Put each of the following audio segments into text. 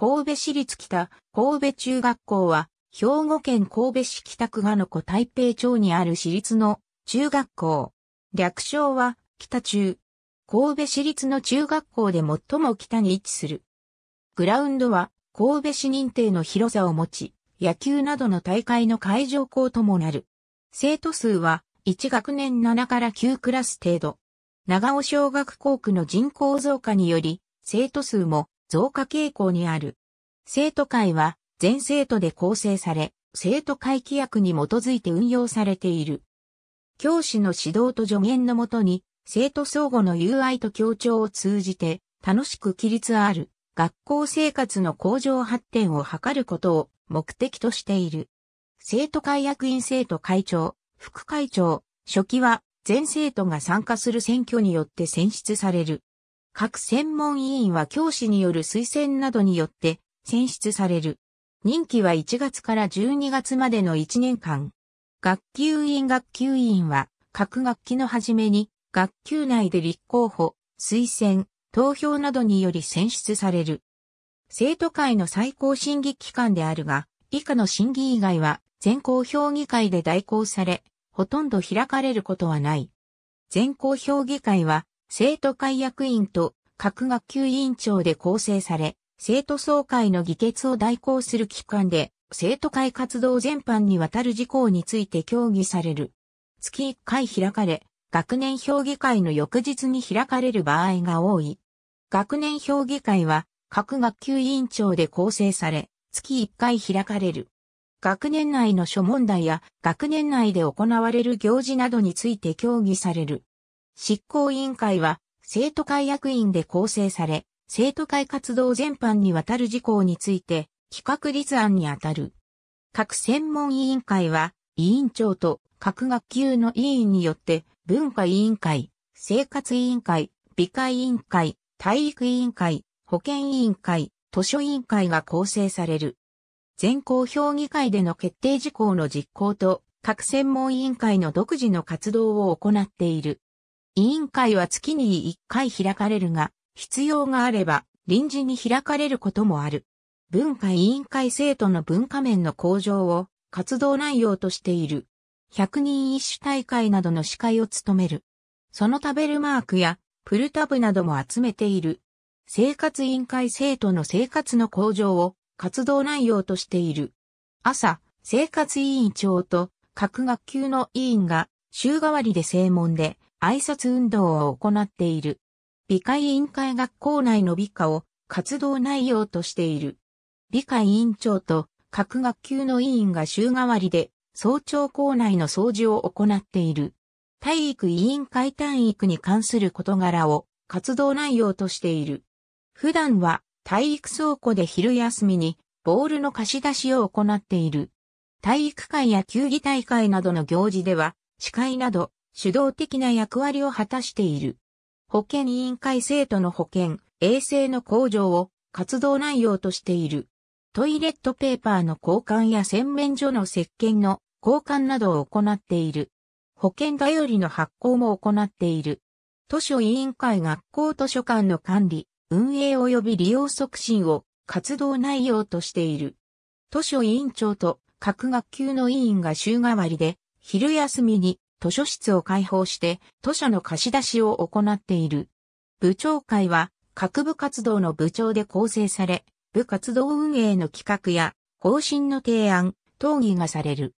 神戸市立北、神戸中学校は、兵庫県神戸市北区がの子台北町にある市立の中学校。略称は、北中。神戸市立の中学校で最も北に位置する。グラウンドは、神戸市認定の広さを持ち、野球などの大会の会場校ともなる。生徒数は、1学年7から9クラス程度。長尾小学校区の人口増加により、生徒数も増加傾向にある。生徒会は全生徒で構成され、生徒会規約に基づいて運用されている。教師の指導と助言のもとに、生徒相互の友愛と協調を通じて、楽しく規律ある、学校生活の向上発展を図ることを目的としている。生徒会役員生徒会長、副会長、初期は全生徒が参加する選挙によって選出される。各専門委員は教師による推薦などによって選出される。任期は1月から12月までの1年間。学級委員学級委員は各学期の初めに学級内で立候補、推薦、投票などにより選出される。生徒会の最高審議機関であるが、以下の審議以外は全校評議会で代行され、ほとんど開かれることはない。全校評議会は生徒会役員と各学級委員長で構成され、生徒総会の議決を代行する機関で、生徒会活動全般にわたる事項について協議される。月1回開かれ、学年評議会の翌日に開かれる場合が多い。学年評議会は各学級委員長で構成され、月1回開かれる。学年内の諸問題や学年内で行われる行事などについて協議される。執行委員会は、生徒会役員で構成され、生徒会活動全般にわたる事項について、企画立案にあたる。各専門委員会は、委員長と各学級の委員によって、文化委員会、生活委員会、美化委員会、体育委員会、保健委員会、図書委員会が構成される。全校評議会での決定事項の実行と、各専門委員会の独自の活動を行っている。委員会は月に1回開かれるが、必要があれば臨時に開かれることもある。文化委員会生徒の文化面の向上を活動内容としている。100人一首大会などの司会を務める。その食べるマークやプルタブなども集めている。生活委員会生徒の生活の向上を活動内容としている。朝、生活委員長と各学級の委員が週替わりで正門で挨拶運動を行っている。美会委員会学校内の美化を活動内容としている。美会委員長と各学級の委員が週替わりで早朝校内の掃除を行っている。体育委員会体育に関する事柄を活動内容としている。普段は体育倉庫で昼休みにボールの貸し出しを行っている。体育会や球技大会などの行事では司会など主導的な役割を果たしている。保健委員会生徒の保健、衛生の向上を活動内容としている。トイレットペーパーの交換や洗面所の石鹸の交換などを行っている。保健頼りの発行も行っている。図書委員会学校図書館の管理、運営及び利用促進を活動内容としている。図書委員長と各学級の委員が週替わりで昼休みに図書室を開放して図書の貸し出しを行っている。部長会は各部活動の部長で構成され、部活動運営の企画や方針の提案、討議がされる。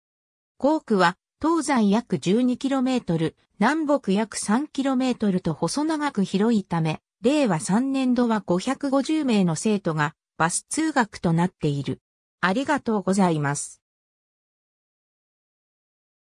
校区は東西約 12km、南北約 3km と細長く広いため、令和3年度は550名の生徒がバス通学となっている。ありがとうございます。